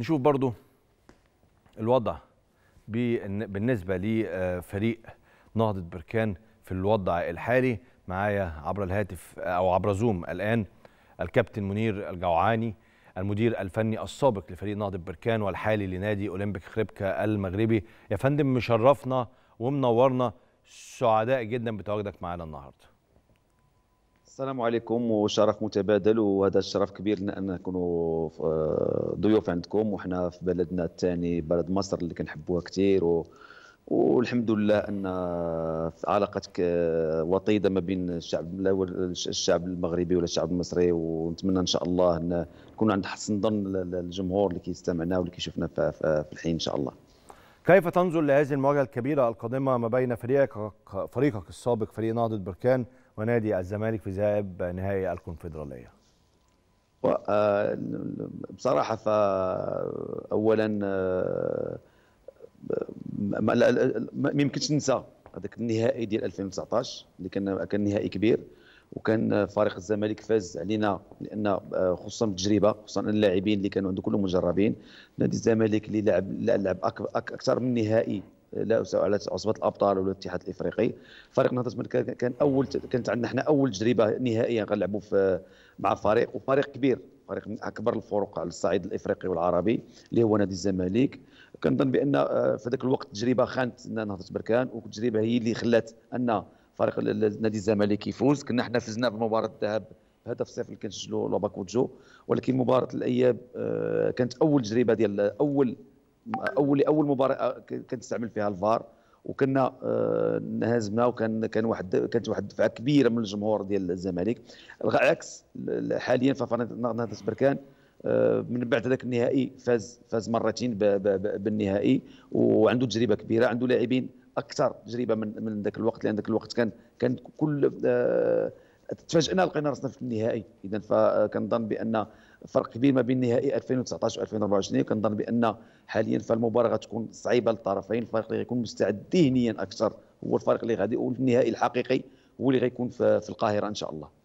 نشوف برضو الوضع بالنسبة لفريق نهضة بركان في الوضع الحالي معايا عبر الهاتف أو عبر زوم الآن الكابتن منير الجوعاني المدير الفني السابق لفريق نهضة بركان والحالي لنادي أولمبيك خريبكا المغربي يا فندم مشرفنا ومنورنا سعداء جدا بتواجدك معانا النهارده السلام عليكم وشرف متبادل وهذا الشرف كبير لنا ان نكونوا آه، ضيوف عندكم وحنا في بلدنا الثاني بلد مصر اللي كنحبوها كثير و... والحمد لله ان آه، علاقتك آه، وطيده ما بين الشعب الشعب المغربي ولا الشعب المصري ونتمنى ان شاء الله ان يكون عند حسن ظن الجمهور اللي كيستمعنا واللي كيشوفنا في الحين ان شاء الله كيف تنظر لهذه المواجهه الكبيره القادمه ما بين فريقك فريقك السابق فريق نهضه بركان ونادي الزمالك في ذهاب نهائي الكونفدراليه آه، بصراحه فاولا آه، ما يمكنش ننسى هذاك النهائي ديال 2019 اللي كان كان نهائي كبير وكان فريق الزمالك فاز علينا لان آه، خصوصا بالتجربه خصوصا اللاعبين اللي كانوا عنده كلهم مجربين نادي الزمالك اللي لعب لعب اكثر من نهائي لا على عصبه الابطال ولا الاتحاد الافريقي فريق نهضه الملك كان اول كانت عندنا احنا اول تجربه نهائيا غنلعبوا في مع فريق وفريق كبير فريق من اكبر الفرق على الصعيد الافريقي والعربي اللي هو نادي الزمالك كنظن بان آه، في ذاك الوقت التجربه خانت نهضه بركان والتجربه هي اللي خلات ان فريق نادي الزمالك يفوز كنا حنا فزنا في مباراه الذهاب بهدف صفر اللي كنسجلوا لوباكوتجو ولكن مباراه الاياب آه، كانت اول تجربه ديال اول اول اول مباراه آه، كنستعمل فيها الفار وكنا نهزمنا آه، وكان كان واحد كانت واحد الدفعه كبيره من الجمهور ديال الزمالك العكس حاليا ففرناطة بركان آه، من بعد هذاك النهائي فاز فاز مرتين بالنهائي وعنده تجربه كبيره عنده لاعبين اكثر تجربه من من ذاك الوقت لان ذاك الوقت كان كان كل تفاجئنا لقينا راسنا في النهائي اذا فكنظن بان فرق كبير ما بين نهائي 2019 و 2024 كنظن بان حاليا فالمباراه غتكون صعيبه للطرفين الفريق اللي غيكون مستعد ذهنيا اكثر هو الفريق اللي غادي والنهائي الحقيقي هو اللي غيكون في القاهره ان شاء الله